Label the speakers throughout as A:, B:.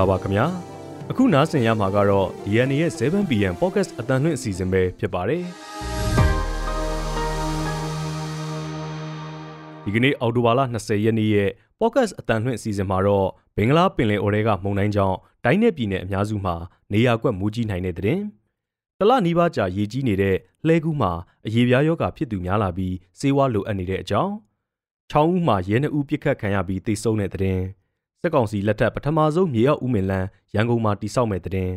A: လာပါခင်ဗျာအခုနားဆင်ရမှာကတော့ DNA ရဲ့ 7PM Podcast အတန်လွင့်အစီအစဉ်ပဲဖြစ်ပါတယ်ဒီကနေ့အော်တိုဘာလ20ရက်နေ့ရဲ့ Podcast အတန်လွင့်အစီအစဉ်မှာတော့ဘင်္ဂလားပင်လယ်အော်ထဲကမုန်တိုင်းကြောင့်တိုင်းနယ်ပြည်နယ်အများစုမှာနေရာကွက်မူကြီးနိုင်တဲ့တဲ့တလနီးပါးကြာရေကြီးနေတဲ့လှဲကူးမှာအရေပြားယောဂဖြစ်သူများလာပြီးစေဝါလိုအပ်နေတဲ့အကြောင်းချောင်းဦးမှာရဲနှအူးပြစ်ခတ်ခံရပြီးတိတ်ဆုံးတဲ့တဲ့စစ်ကောင်စီလက်ထက်ပထမဆုံးမြေရောက်ဥမင်လန်းရန်ကုန်မှာတည်ဆောက်မဲ့တဲ့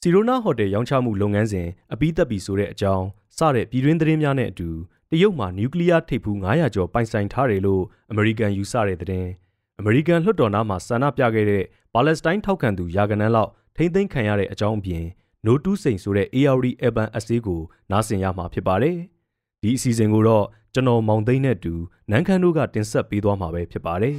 A: စီရိုနာဟိုတယ်ရောင်းချမှုလုပ်ငန်းစဉ်အပြီးသက်ပြီဆိုတဲ့အကြောင်းစတဲ့ပြည်တွင်းသတင်းများနဲ့အတူတရုတ်မှာနျူကလ িয়ার ထိပ်ဖူး900ကျော်ပိုင်ဆိုင်ထားတယ်လို့အမေရိကန်ယူဆတဲ့သတင်းအမေရိကန်လွှတ်တော်နားမှာဆန္ဒပြခဲ့တဲ့ပါလက်စတိုင်းထောက်ခံသူယာကနန်းလောက်ထိမ့်သိမ်းခံရတဲ့အကြောင်းအပြင် No 2စိန်ဆိုတဲ့ ARD Urban SA ကိုနားဆင်ရမှာဖြစ်ပါတယ်ဒီအစီအစဉ်ကိုတော့ကျွန်တော်မောင်သိန်းနဲ့အတူနန်းခမ်းတို့ကတင်ဆက်ပေးသွားမှာပဲဖြစ်ပါတယ်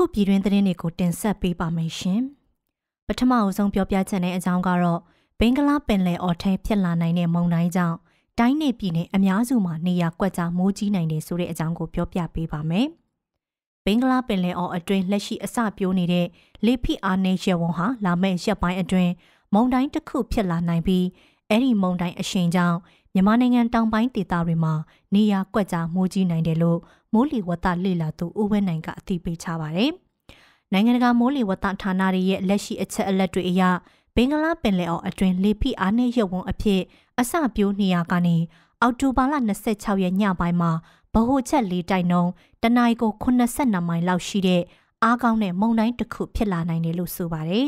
B: ခုပြည်တွင်းသတင်းတွေကိုတင်ဆက်ပေးပါမယ်ရှင်။ပထမအဆုံးပြောပြချင်တဲ့အကြောင်းကတော့ဘင်္ဂလားပင်လယ်အော်ထဲဖြစ်လာနိုင်တဲ့မုန်တိုင်းကြောင့်တိုင်းနယ်ပြည်နယ်အများစုမှာနေရာကွက်ကြားမိုးကြီးနိုင်တယ်ဆိုတဲ့အကြောင်းကိုပြောပြပေးပါမယ်။ဘင်္ဂလားပင်လယ်အော်အတွင်းလက်ရှိအစပြိုးနေတဲ့လေဖိအားနည်းရေဝန်ဟာလာမယ့်ရက်ပိုင်းအတွင်းမုန်တိုင်းတစ်ခုဖြစ်လာနိုင်ပြီးအဲ့ဒီမုန်တိုင်းအရှိန်ကြောင့်မြန်မာနိုင်ငံတောင်ပိုင်းဒေသတွေမှာနေရာကွက်ကြားမိုးကြီးနိုင်တယ်လို့မိုးလီဝတ္တလေလာသူဦးဝဲနိုင်ကအသိပေးချပါတယ်။နိုင်ငံတကာမိုးလီဝတ္တဌာနတွေရဲ့လက်ရှိအချက်အလက်တွေအရဘင်္ဂလားပင်လယ်အော်အတွင်းလေဖိအားနည်းရုပ်ဝန်းအဖြစ်အစပြိုးနေရကနေအောက်တိုဘာလ26ရက်ညပိုင်းမှာဗဟိုချက်လေးတိုက်နှုန်းတနအိကို82မိုင်လောက်ရှိတဲ့အားကောင်းတဲ့မုန်တိုင်းတစ်ခုဖြစ်လာနိုင်တယ်လို့ဆိုပါတယ်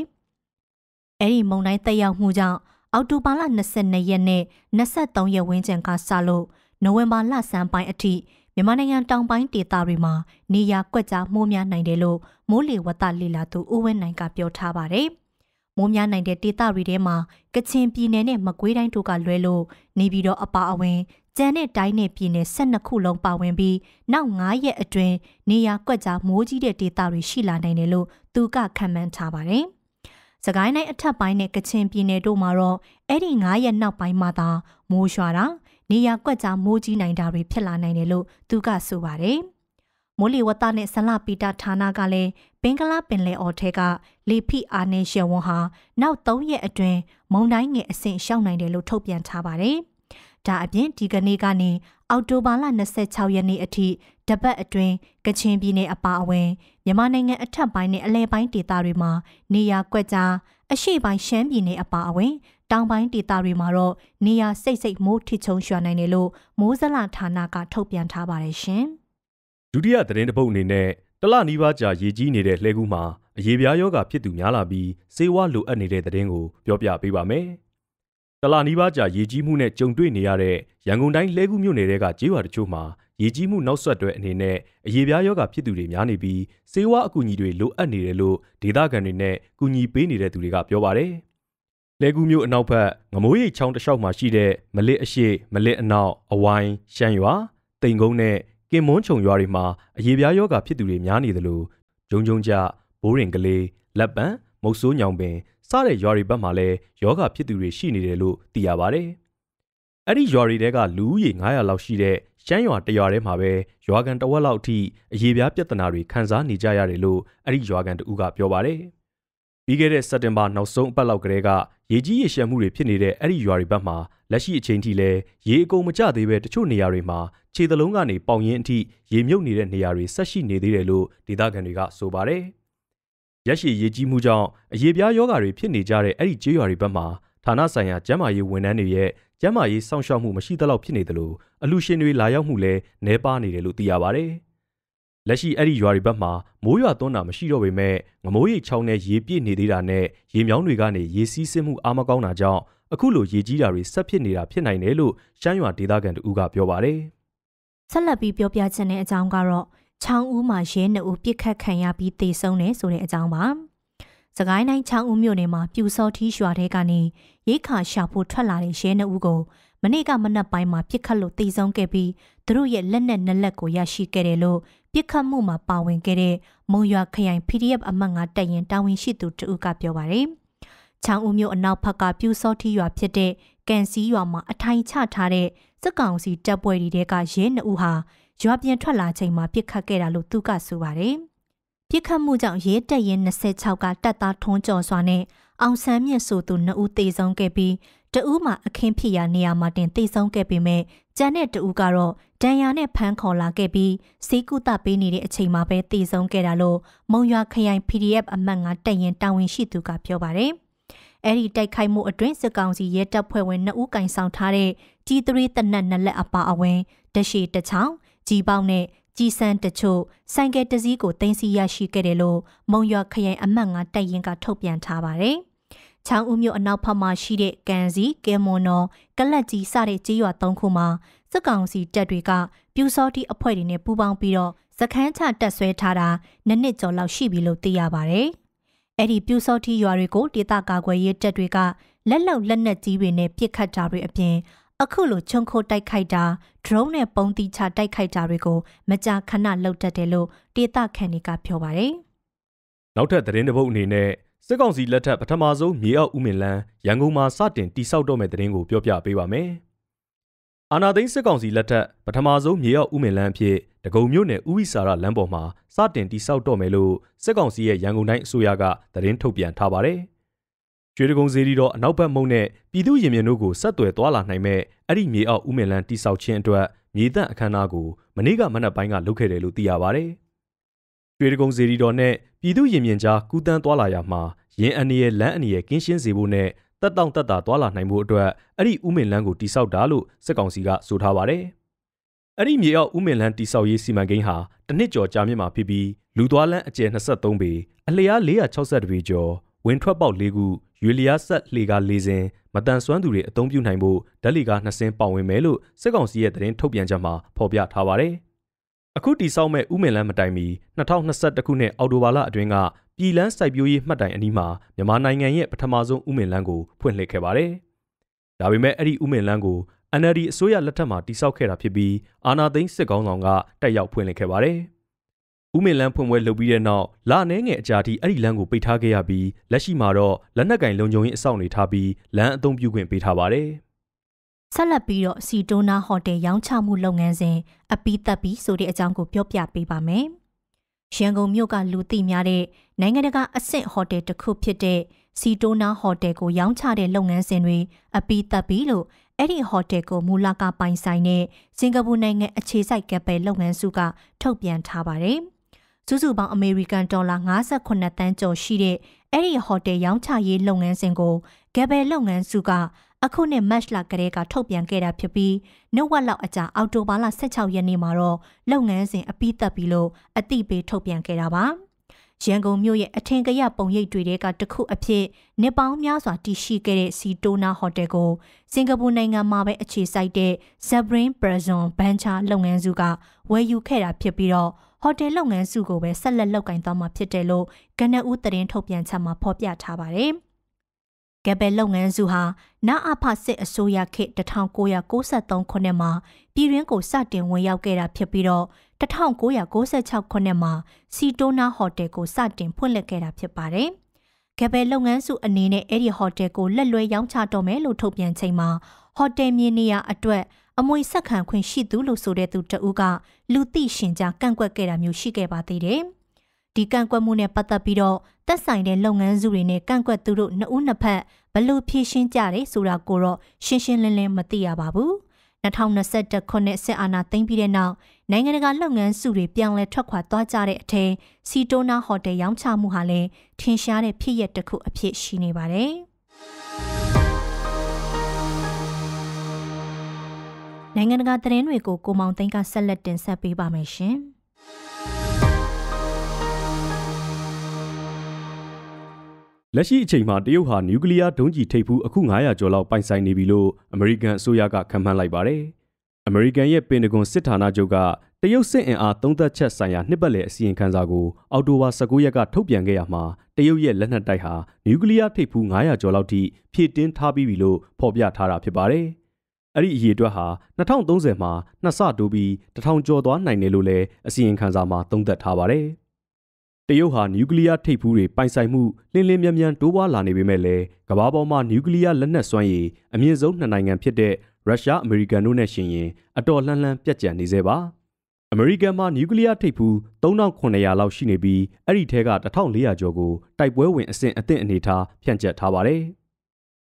B: ။အဲဒီမုန်တိုင်းတက်ရောက်မှုကြောင့်အောက်တိုဘာလ22ရက်နဲ့23ရက်ဝန်းကျင်ကစလို့နိုဝင်ဘာလဆန်းပိုင်းအထိမြန်မာနိုင်ငံတောင်ပိုင်းဒေသတွေမှာနေရာကွက်ကြားမိုးများနိုင်တယ်လို့မိုးလေဝသလေလာသူဦးဝင်းနိုင်ကပြောထားပါတယ်။မိုးများနိုင်တဲ့ဒေသတွေထဲမှာကချင်ပြည်နယ်နဲ့မကွေးတိုင်းတို့ကလွဲလို့နေပြီးတော့အပါအဝင် ကျန်တဲ့တိုင်းနဲ့ပြည်နယ်12ခုလုံးပါဝင်ပြီးနောက်9ရက်အတွင်းနေရာကွက်ကြားမိုးကြီးတဲ့ဒေသတွေရှိလာနိုင်တယ်လို့သူကခန့်မှန်းထားပါတယ်။စကိုင်းတိုင်းအထက်ပိုင်းနဲ့ကချင်ပြည်နယ်တို့မှာတော့အဲ့ဒီ9ရက်နောက်ပိုင်းမှသာမိုးရွာတာနေရာကွက်ကြားမိုးကြီးနိုင်တာတွေဖြစ်လာနိုင်တယ်လို့သူကဆိုပါတယ်။မိုးလေဝသနဲ့ဇလပီတာဌာနကလည်းဘင်္ဂလားပင်လယ်အော်ထဲကလေဖိအားနည်းရှယ်ဝန်းဟာနောက်3ရက်အတွင်းမုန်တိုင်းငယ်အဆင့်ရှောက်နိုင်တယ်လို့ထုတ်ပြန်ထားပါတယ်။ဒါအပြင်ဒီကနေ့ကနေအောက်တိုဘာလ26ရက်နေ့အထိတပတ်အတွင်းကချင်ပြည်နယ်အပါအဝင်မြန်မာနိုင်ငံအထက်ပိုင်းနဲ့အလဲပိုင်းဒေသတွေမှာနေရာကွက်ကြားအရှိပိုင်းရှမ်းပြည်နယ်အပါအဝင်တောင်ပိုင်းဒေသတွေမှာတော့နေရာစိတ်စိတ်မိုးထစ်ချုံရွှာနိုင်တယ်လို့မိုးစလဌာနကထုတ်ပြန်ထားပါတယ်ရှင်
A: ။ဒုတိယသတင်းတစ်ပုဒ်အနေနဲ့တလနီးပါးကြာရေကြီးနေတဲ့လှဲကူးမှာအရေပြားယောဂဖြစ်သူများလာပြီးဆေးဝါးလိုအပ်နေတဲ့သတင်းကိုပြောပြပေးပါမယ်။တလနီးပါးကြာရေကြီးမှုနဲ့ကြုံတွေ့နေရတဲ့ရန်ကုန်တိုင်းလှဲကူးမြို့နယ်ကကျေးရွာတချို့မှာရေကြီးမှုနောက်ဆက်တွဲအနေနဲ့အရေပြားယောဂဖြစ်သူတွေများနေပြီးဆေးဝါးအကူအညီတွေလိုအပ်နေတယ်လို့ဒေသခံတွေနဲ့ကူညီပေးနေတဲ့သူတွေကပြောပါတယ်။လဲကူးမြို့အနောက်ဘက်ငမိုးရိပ်ချောင်းတစ်လျှောက်မှာရှိတဲ့မလစ်အရှိမလစ်အနောက်အဝိုင်းရှမ်းရွာတိမ်ကုန်းနဲ့ကင်မွန်းချုံရွာတွေမှာအရေပြားယောဂါဖြစ်သူတွေများနေတယ်လို့ဂျုံဂျုံကြဘိုးရင်ကလေးလက်ပံမုတ်ဆိုးညောင်ပင်စတဲ့ရွာတွေဘက်မှာလည်းယောဂါဖြစ်သူတွေရှိနေတယ်လို့သိရပါဗျ။အဲ့ဒီရွာတွေတဲကလူဦးရေ900လောက်ရှိတဲ့ရှမ်းရွာတရွာထဲမှာပဲရွာကန်တဝက်လောက်အထိအရေပြားပြဿနာတွေခံစားနေကြရတယ်လို့အဲ့ဒီရွာကန်တူကပြောပါတယ်။ပြီးခဲ့တဲ့စက်တင်ဘာနောက်ဆုံးအပတ်လောက်ကတည်းကရေကြီးရေရှမ်းမှုတွေဖြစ်နေတဲ့အဲ့ဒီရွာတွေဘက်မှာလက်ရှိအချိန်ထိလည်းရေအကုန်မကျသေးပဲတချို့နေရာတွေမှာခြေသလုံးကနေပေါင်ရင်းအထိရေမြုပ်နေတဲ့နေရာတွေဆက်ရှိနေသေးတယ်လို့ဒေသခံတွေကဆိုပါတယ်။ရက်ရှည်ရေကြီးမှုကြောင့်အရေပြားယောဂါတွေဖြစ်နေကြတဲ့အဲ့ဒီကျေးရွာတွေဘက်မှာဌာနဆိုင်ရာကျန်းမာရေးဝန်ထမ်းတွေရဲ့ကျန်းမာရေးစောင့်ရှောက်မှုမရှိသလောက်ဖြစ်နေတယ်လို့အလူရှင်တွေလာရောက်မှုလည်းနှဲပါနေတယ်လို့သိရပါတယ်။လက်ရှိအဲ့ဒီရွာတွေဘက်မှာမိုးရွာသွန်းတာမရှိတော့ပေမဲ့ငမိုးရိပ်ချောင်းနဲ့ရေပြည့်နေသေးတာနဲ့ရေမြောင်းတွေကနေရေစီးဆင်းမှုအားမကောင်းတာကြောင့်အခုလိုရေကြီးတာတွေဆက်ဖြစ်နေတာဖြစ်နိုင်တယ်လို့ရှမ်းရွာဒေသခံတူကပြောပါတယ
C: ်
B: ။ဆက်လက်ပြီးပြောပြချင်တဲ့အကြောင်းကတော့ချောင်းဦးမှာရဲနှစ်ဦးပြစ်ခတ်ခံရပြီးသေဆုံးတယ်ဆိုတဲ့အကြောင်းပါ။စကိုင်းတိုင်းချောင်းဦးမြို့နယ်မှာပြူစောထီးရွာထဲကနေရိခါရှာဖို့ထွက်လာတဲ့ရဲနှစ်ဦးကိုမနေ့ကမနက်ပိုင်းမှာပြစ်ခတ်လို့သေဆုံးခဲ့ပြီးသူတို့ရဲ့လက်နက်နှစ်လက်ကိုရရှိခဲ့တယ်လို့ပြစ်ခတ်မှုမှာပါဝင်ခဲ့တဲ့မုံရွာခရိုင် PDF အမှတ်9တပ်ရင်တာဝန်ရှိသူတဦးကပြောပါရယ်။ချောင်းဦးမြို့အနောက်ဘက်ကပြူစောထီရွာဖြစ်တဲ့ကန်စီရွာမှာအထိုင်ချထားတဲ့စစ်ကောင်စီတပ်ဖွဲ့တွေကရဲနှုတ်ဟာရွာပြန်ထွက်လာချိန်မှာပြစ်ခတ်ခဲ့တာလို့သူကဆိုပါရယ်။ပြစ်ခတ်မှုကြောင့်ရဲတပ်ရင်26ကတပ်သားထုံးကျော်စွာနဲ့အောင်ဆန်းမြင့်ဆိုသူ2ဦးသေဆုံးခဲ့ပြီးတဦးမှအခင်းဖြစ်ရာနေရာမှာတင်သိဆုံးခဲ့ပေမဲ့ကျန်တဲ့တဦးကတော့ဒဏ်ရာနဲ့ဖမ်းခေါ်လာခဲ့ပြီးစီးကုသပေးနေတဲ့အချိန်မှာပဲသိဆုံးခဲ့တာလို့မုံရွာခရိုင် PDF အမှတ်9တပ်ရင်တာဝန်ရှိသူကပြောပါတယ်။အဲ့ဒီတိုက်ခိုက်မှုအတွင်းစစ်ကောင်စီရဲတပ်ဖွဲ့ဝင်2ဦးကင်ဆောင်ထားတဲ့ကြီးသရီးတနက်နှစ်လက်အပါအဝင်တရှိတချောင်းကြီးပေါင်းနဲ့ကြီးစန်းတချို့ဆိုင်ကယ်တစည်းကိုတင်စီရရှိခဲ့တယ်လို့မုံရွာခရိုင်အမှတ်9တပ်ရင်ကထုတ်ပြန်ထားပါတယ်။ချောင်းဦးမြို့အနောက်ဘက်မှာရှိတဲ့ကန်စီ၊ကဲမွန်နော်၊ကလတ်ကြီးစတဲ့ကြေးရွာသုံးခုမှာစစ်ကောင်စီတပ်တွေက ပြူစောတိအဖွဲ့တွေနဲ့ပူးပေါင်းပြီးတော့စခန်းချတက်ဆွဲထားတာနှစ်နှစ်ကျော်လောက်ရှိပြီလို့သိရပါဗျ။အဲ့ဒီပြူစောတိရွာတွေကိုဒေသကာကွယ်ရေးတပ်တွေကလက်လောက်လက်နက်ကြီးတွေနဲ့ပစ်ခတ်တာတွေအပြင် အခုလိုခြုံခိုတိုက်ခိုက်တာ drone နဲ့ပုံတိချတိုက်ခိုက်တာတွေကို မကြာခဏလှုပ်တတ်တယ်လို့ဒေသခံတွေကပြောပါတယ်။
A: နောက်ထပ်သတင်းတစ်ပုဒ်အနေနဲ့စစ်ကောင်စီလက်ထက်ပထမဆုံးမြေအောက်ဥမင်လန်းရန်ကုန်မှာစတင်တိစောက်တော့မယ့်သတင်းကိုပြောပြပေးပါမယ်။အာနာသိန်းစစ်ကောင်စီလက်ထက်ပထမဆုံးမြေအောက်ဥမင်လန်းအဖြစ်ဒဂုံမြို့နယ်ဥဝိစာရလမ်းပေါ်မှာစတင်တိစောက်တော့မယ်လို့စစ်ကောင်စီရဲ့ရန်ကုန်တိုင်းအစိုးရကသတင်းထုတ်ပြန်ထားပါတယ်။ကျွေးဒဂုံစေတီတော်အနောက်ဘက်မုံနဲ့ပြည်သူရင်မြင်တို့ကိုဆက်သွယ်သွားလာနိုင်မဲ့အဲ့ဒီမြေအောက်ဥမင်လန်းတိစောက်ခြင်းအတွက်မြေတန့်အခမ်းအနားကိုမနေ့ကမနက်ပိုင်းကလုပ်ခဲ့တယ်လို့သိရပါတယ်။ကျွေးဒဂုံစေတီတော်နဲ့ပြည်သူရင်မြင်ကြားကူးတန်းသွားလာရမှာရင်းအန္တရာယ်လမ်းအန္တရာယ်ကင်းရှင်းစေဖို့နဲ့တက်တောင့်တက်တာသွာလာနိုင်ဖို့အတွက်အဲ့ဒီဥမင်လန်းကိုတိစောက်တာလို့စစ်ကောင်စီကဆိုထားပါတယ်။အဲ့ဒီမြေအောက်ဥမင်လန်းတိစောက်ရေးစီမံကိန်းဟာတစ်နှစ်ကျော်ကြာမြင့်မှာဖြစ်ပြီးလူသွားလန်းအကျယ်23ပေအလျား460ပေကျော်ဝင်ထွက်ပေါက်၄ခုရွေလျားဆက်လှေကား၄စင်းမတန်ဆွမ်းသူတွေအသုံးပြုနိုင်ဖို့ဓာတ်လီကား၂စင်းပါဝင်မယ်လို့စစ်ကောင်စီရဲ့သတင်းထုတ်ပြန်ချက်မှာဖော်ပြထားပါတယ်။အခုတိဆောက်မဲ့ဥမင်လန်းမတိုင်မီ2021ခုနှစ်အောက်တိုဘာလအတွင်းကပြည်လန်းစိုက်ပျိုးရေးမှတ်တိုင်အနီးမှာမြန်မာနိုင်ငံရဲ့ပထမဆုံးဥမင်လန်းကိုဖွင့်လှစ်ခဲ့ပါတယ်။ဒါပေမဲ့အဲ့ဒီဥမင်လန်းကို NLD အစိုးရလက်ထက်မှာတိစောက်ခဲ့တာဖြစ်ပြီးအာနာသိန်းစစ်ကောင်းဆောင်ကတက်ရောက်ဖွင့်လှစ်ခဲ့ပါတယ်။ဥမင်လန်းဖွင့်ပွဲလုပ်ပြီးတဲ့နောက်လအနှဲငယ်အကြာထိအဲ့ဒီလန်းကိုပိတ်ထားခဲ့ရပြီးလက်ရှိမှာတော့လက်နက်ကင်လုံခြုံရေးအဆောက်အအုံတွေထားပြီးလမ်းအသုံးပြုခွင့်ပေးထားပါတယ်
B: ။ဆက်လက်ပြီးတော့စီတိုနာဟိုတယ်ရောင်းချမှုလုပ်ငန်းစဉ်အပီးသက်ပြီးဆိုတဲ့အကြောင်းကိုပြောပြပေးပါမယ်။ရန်ကုန်မြို့ကလူသိများတဲ့နိုင်ငံတကာအဆင့်ဟိုတယ်တစ်ခုဖြစ်တဲ့စီတိုနာဟိုတယ်ကိုရောင်းချတဲ့လုပ်ငန်းစဉ်တွေအပိသက်ပြီလို့အဲ့ဒီဟိုတယ်ကိုမူလကပိုင်ဆိုင်တဲ့စင်ကာပူနိုင်ငံအခြေစိုက်ကပယ်လုပ်ငန်းစုကထုတ်ပြန်ထားပါတယ်။စုစုပေါင်းအမေရိကန်ဒေါ်လာ58တန်းကျော်ရှိတဲ့အဲ့ဒီဟိုတယ်ရောင်းချရေးလုပ်ငန်းစဉ်ကိုဂဘယ်လုပ်ငန်းစုကအခုနှစ်မတ်လကတည်းကထုတ်ပြန်ခဲ့တာဖြစ်ပြီးနှုတ်ဝက်လောက်အကြာအောက်တိုဘာလ16ရက်နေ့မှာတော့လုပ်ငန်းစဉ်အပြီးသတ်ပြီးလို့အတိပေးထုတ်ပြန်ခဲ့တာပါရန်ကုန်မြို့ရဲ့အထင်ကရပုံရိပ်တွေတဲကတစ်ခုအဖြစ်နေပေါင်းများစွာတည်ရှိခဲ့တဲ့စီတိုနာဟိုတယ်ကိုစင်ကာပူနိုင်ငံမှာပဲအခြေစိုက်တဲ့ Zabrin Prison Venture လုပ်ငန်းစုကဝယ်ယူခဲ့တာဖြစ်ပြီးတော့ဟိုတယ်လုပ်ငန်းစုကိုပဲဆက်လက်လုပ်ကိုင်သွားမှာဖြစ်တယ်လို့ကနဦးသတင်းထုတ်ပြန်ချက်မှာဖော်ပြထားပါတယ်။ကဲဘဲလုပ်ငန်းစုဟာနာအဖစစ်အစိုးရခေတ်1993ခုနှစ်မှာပြည်တွင်းကိုစတင်ဝင်ရောက်ခဲ့တာဖြစ်ပြီးတော့1996ခုနှစ်မှာစီတိုနာဟိုတယ်ကိုစတင်ဖွင့်လှစ်ခဲ့တာဖြစ်ပါတယ်။ကဘယ်လုပ်ငန်းစုအနေနဲ့အဲ့ဒီဟိုတယ်ကိုလက်လွဲရောင်းချတော့မယ်လို့ထုတ်ပြန်ချိန်မှာဟိုတယ်မြေနေရာအတွက်အမွေဆက်ခံခွင့်ရှိသူလို့ဆိုတဲ့သူတဦးကလူသိရှင်ကြားကန့်ကွက်ခဲ့တာမျိုးရှိခဲ့ပါသေးတယ်။ဒီကန့်ကွက်မှုနဲ့ပတ်သက်ပြီးတော့တက်ဆိုင်တဲ့လုပ်ငန်းစုတွေနဲ့ကန့်ကွက်သူတို့နှစ်ဦးနှစ်ဖက်ဘလို့ဖြေရှင်းကြတယ်ဆိုတာကိုတော့ရှင်းရှင်းလင်းလင်းမသိရပါဘူး။2021ခုနှစ်စစ်အာဏာသိမ်းပြီးတဲ့နောက်နိုင်ငံတကာလုပ်ငန်းစုတွေပြန်လည်ထွက်ခွာသွားကြတဲ့အထက်စီတိုနာဟိုတယ်ရောင်းချမှုဟာလည်းထင်ရှားတဲ့ဖြစ်ရပ်တစ်ခုအဖြစ်ရှိနေပါတယ်။နိုင်ငံတကာသတင်းတွေကိုကိုမောင်သိန်းကဆက်လက်တင်ဆက်ပေးပါမယ်ရှင်
A: ။လက်ရှိအချိန်မှာတရုတ်ဟာနျူကလ িয়ার ဒုံးကျည်ထိပ်ဖူးအခု900ကျော်လောက်ပိုင်ဆိုင်နေပြီလို့အမေရိကန်အစိုးရကခန့်မှန်းလိုက်ပါတယ်။အမေရိကန်ရဲ့ပင်တဂွန်စစ်ဌာနချုပ်ကတရုတ်စစ်အင်အားသုံးသက်ချက်ဆိုင်ရာနှစ်ပတ်လည်အစီရင်ခံစာကိုအောက်တိုဘာ19ရက်ကထုတ်ပြန်ခဲ့ရမှာတရုတ်ရဲ့လက်နက်တိုက်ဟာနျူကလ িয়ার ထိပ်ဖူး900ကျော်လောက်ထိဖြည့်တင်းထားပြီးပြီလို့ဖော်ပြထားတာဖြစ်ပါတယ်။အဲ့ဒီအရေအတွက်ဟာ2030မှာနှစ်ဆတိုးပြီးတစ်ထောင်ကျော်သွားနိုင်တယ်လို့လည်းအစီရင်ခံစာမှာသုံးသပ်ထားပါတယ်။တရုတ်ဟာနျူကလ িয়ার ထိပ်ဖူးတွေပိုင်ဆိုင်မှုလင်းလင်းမြန်မြန်တိုးပွားလာနေပေမဲ့လည်းကမ္ဘာပေါ်မှာနျူကလ িয়ার လက်နက်စွမ်းရည်အမြင့်ဆုံးနှစ်နိုင်ငံဖြစ်တဲ့ရုရှားအမေရိကန်တို့နဲ့ရှင်ရင်အတော်လှန်လှန်ပြတ်ကျန်နေသေးပါ။အမေရိကန်မှာနျူကလ িয়ার ထိပ်ဖူး3900လောက်ရှိနေပြီးအဲ့ဒီထဲက1400ကျော်ကိုတိုက်ပွဲဝင်အဆင့်အသင့်အနေထားဖြန့်ကျက်ထားပါတယ်။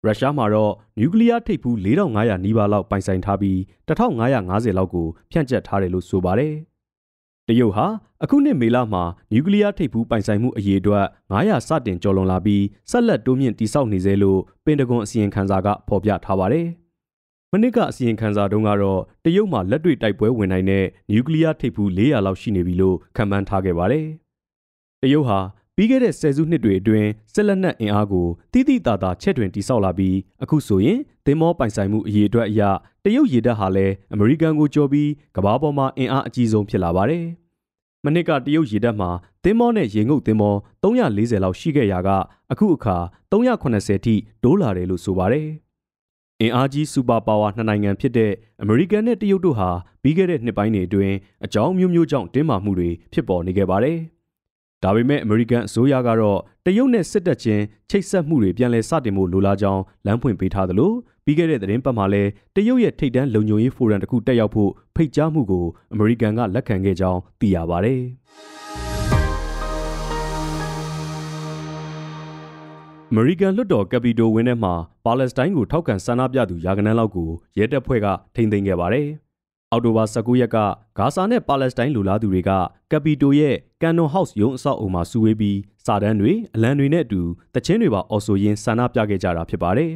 A: ရုရှားမှာတော့နျူကလ িয়ার ထိပ်ဖူး4500နီးပါးလောက်ပိုင်ဆိုင်ထားပြီး1550လောက်ကိုဖြန့်ကျက်ထားတယ်လို့ဆိုပါတယ်။တရုတ်ဟာအခုနှစ်မေလမှာနျူကလ িয়ার ထိပ်ဖူးပိုင်ဆိုင်မှုအရေအတွက်900စတင်ကျော်လွန်လာပြီးဆက်လက်တိုးမြင့်တည်ဆောက်နေသေးလို့ပင်တဂွန်အစီရင်ခံစာကဖော်ပြထားပါတယ်။မနစ်ကအစီရင်ခံစာတုန်းကတော့တရုတ်မှာလက်တွေ့တိုက်ပွဲဝင်နိုင်တဲ့နျူကလ িয়ার ထိပ်ဖူး400လောက်ရှိနေပြီလို့ခန့်မှန်းထားခဲ့ပါတယ်။တရုတ်ဟာပြီးခဲ့တဲ့ဆယ်စုနှစ်တွေအတွင်းစစ်လက်နက်အင်အားကိုတိတိတသာချဲ့ထွင်တိဆောက်လာပြီးအခုဆိုရင်သင်မောပိုင်ဆိုင်မှုအရေအတွက်အရတရုတ်ရေတပ်ဟာလည်းအမေရိကန်ကိုကျော်ပြီးကမ္ဘာပေါ်မှာအင်အားအကြီးဆုံးဖြစ်လာပါတယ်။မနစ်ကတရုတ်ရေတပ်မှာသင်မောနဲ့ရေငုပ်သင်မော340လောက်ရှိခဲ့ရာကအခုအခါ380ထိတိုးလာတယ်လို့ဆိုပါတယ်။အင်အားကြီးစူပါပါဝါနှစ်နိုင်ငံဖြစ်တဲ့အမေရိကန်နဲ့တရုတ်တို့ဟာပြီးခဲ့တဲ့နှစ်ပိုင်းတွေအတွင်းအကြောင်းမျိုးမျိုးကြောင့်တင်းမာမှုတွေဖြစ်ပေါ်နေခဲ့ပါတယ်။ဒါပေမဲ့အမေရိကန်အစိုးရကတော့တရုတ်နဲ့စစ်တပ်ချင်းချိတ်ဆက်မှုတွေပြန်လည်စတင်ဖို့လိုလားကြောင်းလမ်းဖွင့်ပေးထားသလိုပြီးခဲ့တဲ့သတင်းပတ်မှာလည်းတရုတ်ရဲ့ထိပ်တန်းလုံခြုံရေးဖိုရမ်တစ်ခုတက်ရောက်ဖို့ဖိတ်ကြားမှုကိုအမေရိကန်ကလက်ခံခဲ့ကြောင်းသိရပါဗျ။အမေရိကန်လွှတ်တော်ကပီတိုဝင်းထဲမှာပါလက်စတိုင်းကိုထောက်ခံဆန္ဒပြသူယာကနန်းလောက်ကိုရဲတပ်ဖွဲ့ကထိန်းသိမ်းခဲ့ပါတယ်။အောက်တိုဘာ19ရက်ကဂါဇာနဲ့ပါလက်စတိုင်းလူလားသူတွေကကပီတိုရဲ့ကန်နွန်ဟောက်စ်ရုံးအဆောက်အုံမှာစုဝေးပြီးစာတန်းတွေအလံတွေနဲ့အတူတချင်းတွေပါအော်ဆိုရင်းဆန္ဒပြခဲ့ကြတာဖြစ်ပါတယ်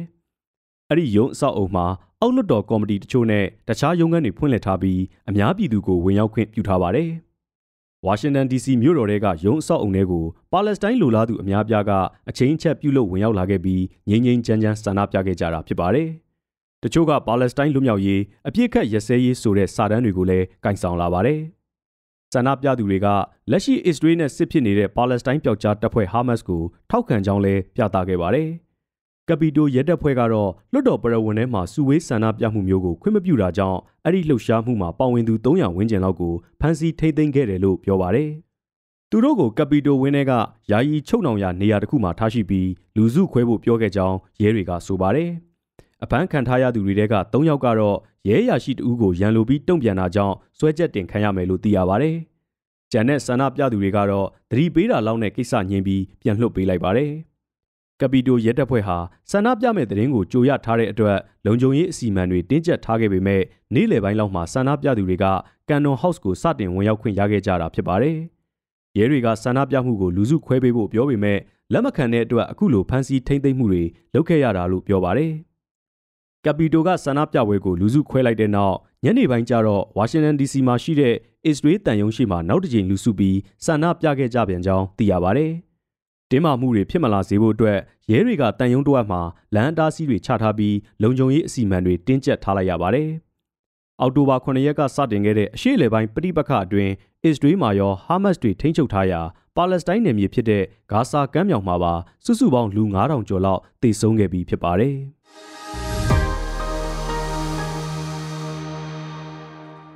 A: ။အဲ့ဒီရုံးအဆောက်အုံမှာ အောက်လွတ်တော်ကော်မတီတချို့နဲ့တခြားရုံးခန်းတွေဖွင့်လှစ်ထားပြီးအများပြည်သူကိုဝင်ရောက်ခွင့်ပြုထားပါတယ်။ဝါရှင်တန် DC မြို့တော်ကရုံးအဆောက်အုံတွေကိုပါလက်စတိုင်းလူလားသူအများပြားကအချင်းချက်ပြုလုပ်ဝင်ရောက်လာခဲ့ပြီးငြိမ်းငြိမ်းချမ်းချမ်းဆန္ဒပြခဲ့ကြတာဖြစ်ပါတယ်။တချို့ကပါလက်စတိုင်းလူမျိုးရေးအပြစ်ခတ်ရစဲရေးဆိုတဲ့စာတမ်းတွေကိုလည်းကင်ဆောင်လာပါတယ်။ဆန္ဒပြသူတွေကလက်ရှိအစ္စရေးနဲ့စစ်ဖြစ်နေတဲ့ပါလက်စတိုင်းပျောက်ကြားတပ်ဖွဲ့ဟာမတ်စ်ကိုထောက်ခံကြောင်းလည်းပြသခဲ့ပါတယ်။ကပီတိုရဲတပ်ဖွဲ့ကတော့လွတ်တော်ပရဝဏ်ထဲမှာစုဝေးဆန္ဒပြမှုမျိုးကိုခွင့်မပြုတာကြောင့်အဲ့ဒီလှုပ်ရှားမှုမှာပါဝင်သူ300ဝန်းကျင်လောက်ကိုဖမ်းဆီးထိန်းသိမ်းခဲ့တယ်လို့ပြောပါတယ်။သူတို့ကိုကပီတိုဝင်းထဲကယာယီချုပ်နှောင်ရနေရာတစ်ခုမှာထားရှိပြီးလူစုခွဲဖို့ပြောခဲ့ကြောင်းရဲတွေကဆိုပါတယ်။အဖမ်းခံထားရသူတွေထဲက၃ယောက်ကတော့ရဲအရာရှိတဦးကိုရန်လိုပြီးတုံ့ပြန်တာကြောင့်စွဲချက်တင်ခံရမယ်လို့သိရပါဗျ။ဂျန်နဲ့ဆန္ဒပြသူတွေကတော့သတိပေးတာလောက်နဲ့ကိစ္စညှင်းပြီးပြန်လွှတ်ပေးလိုက်ပါဗျ။ကပီတိုရဲတပ်ဖွဲ့ဟာဆန္ဒပြမဲ့တရင်ကိုကြိုရထားတဲ့အတွက်လုံခြုံရေးအစီအမံတွေတင်းကျပ်ထားခဲ့ပေမဲ့နေ့လယ်ပိုင်းလောက်မှာဆန္ဒပြသူတွေကကန်နွန်ဟောက်စ်ကိုစတင်ဝင်ရောက်ခွင့်ရခဲ့ကြတာဖြစ်ပါတယ်။ရဲတွေကဆန္ဒပြမှုကိုလူစုခွဲပေးဖို့ပြောပေမဲ့လက်မခံတဲ့အတွက်အခုလိုဖမ်းဆီးထိမ့်သိမ့်မှုတွေလုပ်ခဲ့ရတာလို့ပြောပါတယ်။ကပီတိုကဆန္ဒပြပွဲကိုလူစုခွဲလိုက်တဲ့နောက်ညနေပိုင်းကျတော့ဝါရှင်တန် DC မှာရှိတဲ့အစ္စရေးတန်ယုံရှိမှာ နောက်တစ်ကြိမ်လူစုပြီးဆန္ဒပြခဲ့ကြပြန်ကြောင်းသိရပါဗျ။တင်းမာမှုတွေဖြစ်မလာစေဖို့အတွက်ရဲတွေကတန်ယုံတဝက်မှာလမ်းတားဆီးတွေချထားပြီးလုံခြုံရေးအစီအမံတွေတင်းကျပ်ထားလိုက်ရပါတယ်။အောက်တိုဘာ9ရက်ကစတင်ခဲ့တဲ့အရှေ့လေပိုင်းပဋိပက္ခအတွင်းအစ္စရေးမှာရောဟာမတ်စ်တွေထိန်းချုပ်ထားရာပါလက်စတိုင်းနယ်မြေဖြစ်တဲ့ဂါဇာကမ်းမြောင်မှာပါစုစုပေါင်းလူ9000ကျော်လောက်သေဆုံးခဲ့ပြီးဖြစ်ပါတယ်။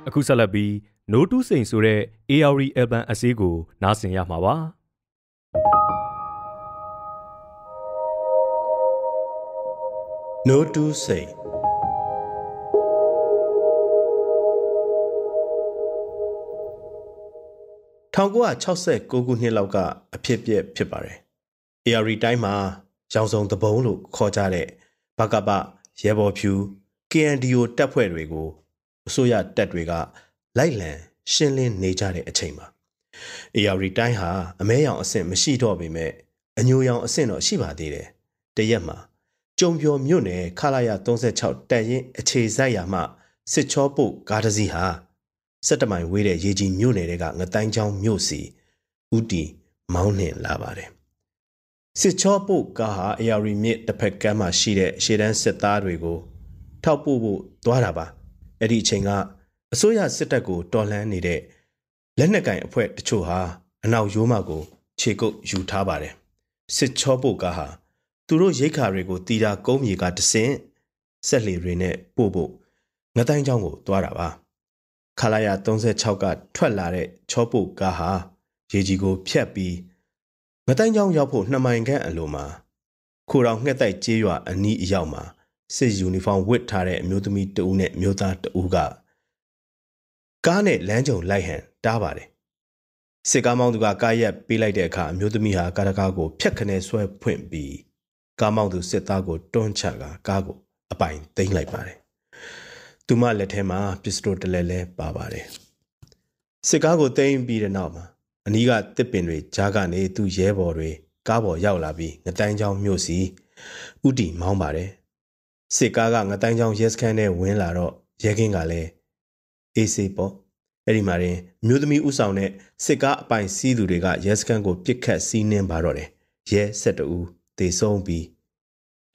A: အခုဆက်လက်ပြီး No to Sein ဆိုတဲ့ ARE Urban အစည်းကိုနားဆင်ရမှာပါ။
C: No to Sein 1969ခုနှစ်လောက်ကအဖြစ်ပြက်ဖြစ်ပါတယ်။ ARE တိုင်းမှာရောင်စုံတပုံးလို့ခေါ်ကြတဲ့ဘကပရဲဘော်ဖြူ KNDO တပ်ဖွဲ့တွေကိုအစိုးရတပ်တွေက လိုက်လံရှင်းလင်းနေကြတဲ့အချိန်မှာ AR တိုင်းဟာအမဲရောင်အဆင့်မရှိတော့ပေမဲ့အညိုရောင်အဆင့်တော့ရှိပါသေးတယ်။တရက်မှာကြုံပြော်မြို့နယ်ခလာရ36တပ်ရင်းအခြေစိုက်ရာမှစစ်ချောပုတ်ကားတစ်စီးဟာ17မိုင်ဝေးတဲ့ရေကြီးမြို့နယ်ကငတိုင်းချောင်းမြို့စီဥတီမောင်းနှင်လာပါတယ်။စစ်ချောပုတ်ကားဟာ AR မြစ်တစ်ဖက်ကမ်းမှာရှိတဲ့ရှေ့တန်းစစ်သားတွေကို ထောက်ပို့ဖို့သွားတာပါ။အဲ့ဒီအချိန်ကအစိုးရစစ်တပ်ကို တော်လှန်နေတဲ့လက်နက်ကင်အဖွဲ့တချို့ဟာအနောက်ရိုးမကို ခြေကုပ်ယူထားပါတယ်စစ်ချောပို့ကားဟာသူတို့ရိတ်ခါတွေကိုတီတာကုန်းမြေကတဆင့်ဆက်လီတွေနဲ့ပို့ဖို့ငတိုင်းချောင်းကို သွားတာပါခလာရ36ကထွက်လာတဲ့ချောပို့ကားဟာရေကြီးကို ဖြတ်ပြီးငတိုင်းချောင်းရောက်ဖို့နှစ်မိုင်ခန့်အလိုမှာခိုတော်ငှက်တိုက်ကျေးရွာအနီးအရောက်မှာစစ်ယူနီဖောင်းဝတ်ထားတဲ့အမျိုးသမီးတဦးနဲ့မျိုးသားတဦးကကားနဲ့လမ်းကြုံလိုက်ဟန် တားပါတယ်စစ်ကားမောင်းသူကကားရက်ပေးလိုက်တဲ့အခါအမျိုးသမီးဟာကားတကားကိုဖြက်ခနဲဆွဲဖွင့်ပြီးကားမောင်းသူစစ်သားကိုတွန်းချကကားကိုအပိုင်သိမ်းလိုက်ပါတယ်သူမလက်ထဲမှာပစ္စတိုတစ်လက်လဲပါပါတယ်စစ်ကားကိုသိမ်းပြီးတဲ့နောက်မှာအနီးကတစ်ပင်တွေကြားကနေသူ့ရဲဘော်တွေကားပေါ်ရောက်လာပြီးငတိုင်းချောင်းမြို့စီဥတီမောင်းပါတယ်စစ်ကားကငတိုင်းချောင်းရဲစခန်းထဲဝင်လာတော့ရဲကင်းကလည်းအေးစေးပေါ့အဲ့ဒီမှာတင်မြို့သမီးဥဆောင်တဲ့စစ်ကားအပိုင်စီးသူတွေကရဲစခန်းကိုပြစ်ခတ်စီးနှင်းပါတော့တယ်ရဲဆက်တူတေဆုံးပြီး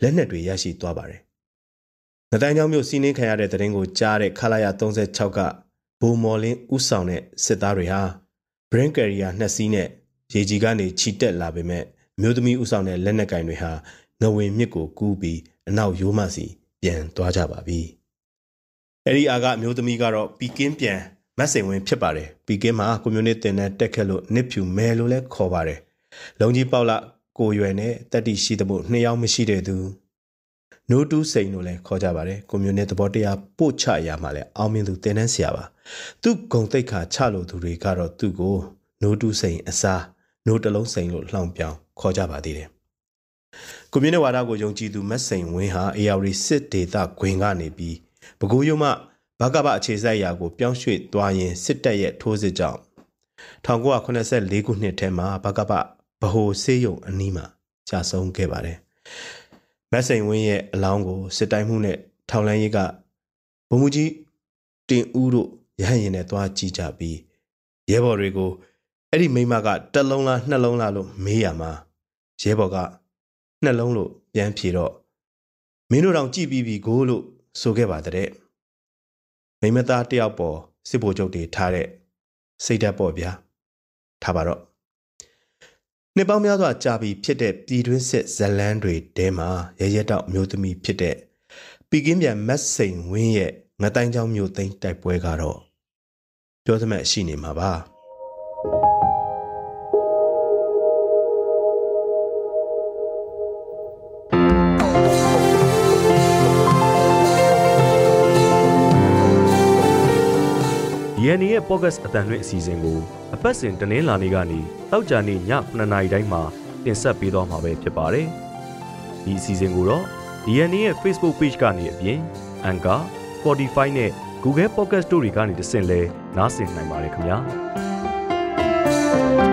C: လက်နက်တွေရရှိသွားပါတယ်ငတိုင်းချောင်းမြို့စီးနှင်းခံရတဲ့တရင်ကိုကြားတဲ့ခလာရ36ကဘိုမော်လင်းဥဆောင်တဲ့စစ်သားတွေဟာ brain carrier နှစ်စီးနဲ့ရေကြီးကနေခြိတက်လာပေမဲ့မြို့သမီးဥဆောင်တဲ့လက်နက်ကင်တွေဟာငဝင်မြစ်ကိုကူးပြီးအနောက်ရိုးမစီပြန်သွားကြပါပြီ။အဲဒီအာကအမျိုးသမီးကတော့ပီကင်းပြန်မတ်စိန်ဝင်းဖြစ်ပါတယ်။ပီကင်းမှာကွန်မြူနတီတင်တဲ့တက်ခဲ့လို့နစ်ဖြူမဲလို့လဲခေါ်ပါတယ်။လုံကြီးပေါက်လာကိုရွယ်နဲ့တက်တီရှိသဖို့နှစ်ယောက်မရှိတဲ့သူနိုတူးစိန်လို့လည်းခေါ်ကြပါတယ်ကွန်မြူနတီသဘောတရားပို့ချရမှာလဲအောင်မြင်သူတင်တန်းဆရာပါသူဂုံတိတ်ခါချလို့သူတွေကတော့သူ့ကို နိုတူးစိန်အစားနိုတလုံးစိန်လို့လှောင်ပြောင်ခေါ်ကြပါသေးတယ်ကွန်မြူနစ်ဝါဒကိုယုံကြည်သူမက်စိန်ဝင်းဟာ AR စစ်ဒေသဂွင်ကနေပြီးပဲခူးရုံမှဘကပအခြေစိုက်ရာကိုပြောင်းရွှေ့သွားရင်စစ်တပ်ရဲ့ထိုးစစ်ကြောင့်1984ခုနှစ်ထဲမှာဘကပဗဟိုဆေးရုံအနီးမှာကြာဆုံးခဲ့ပါတယ်။မက်စိန်ဝင်းရဲ့အလောင်းကိုစစ်တိုင်းမှုနဲ့ထောင်လန်းရေးကဗိုလ်မှူးကြီးတင်ဦးတို့ရဟန်ရင်နဲ့သွားကြည့်ကြပြီးရဲဘော်တွေကိုအဲ့ဒီမိမကတစ်လုံးလားနှစ်လုံးလားလို့မေးရမှာရဲဘော်ကနှလုံးလို့ပြန်ဖြေတော့မင်းတို့တောင်ကြည့်ပြီးပြီကိုလို့ဆိုခဲ့ပါတဲ့မိမသားတယောက်ပေါ်စစ်ဘိုလ်ချုပ်တွေထားတဲ့စိတ်ဓာတ်ပေါ့ဗျာထားပါတော့နှစ်ပေါင်းများစွာကြာပြီဖြစ်တဲ့ပြည်တွင်းစစ်ဇလန်းတွေတဲမှာရရတောက်မျိုးသမီးဖြစ်တဲ့ပီကင်းပြန်မတ်စိန်ဝင်းရဲ့ငတိုင်းချောင်းမျိုးသိမ်းတိုက်ပွဲကတော့ပြောသမက်ရှိနေမှာပါ
A: DNA ရဲ့ Podcast အတန်လွင့်အစီအစဉ်ကိုအပတ်စဉ်တနင်္လာနေ့ကနေတောက်ကြနေ့ည9:00နာရီတိုင်းမှာတင်ဆက်ပေးသွားမှာပဲဖြစ်ပါတယ်။ဒီအစီအစဉ်ကိုတော့ DNA ရဲ့ Facebook Page ကနေအပြင် Anchor, Spotify နဲ့ Google Podcast Store တွေကနေတဆင့်လဲနားဆင်နိုင်ပါတယ်ခင်ဗျာ။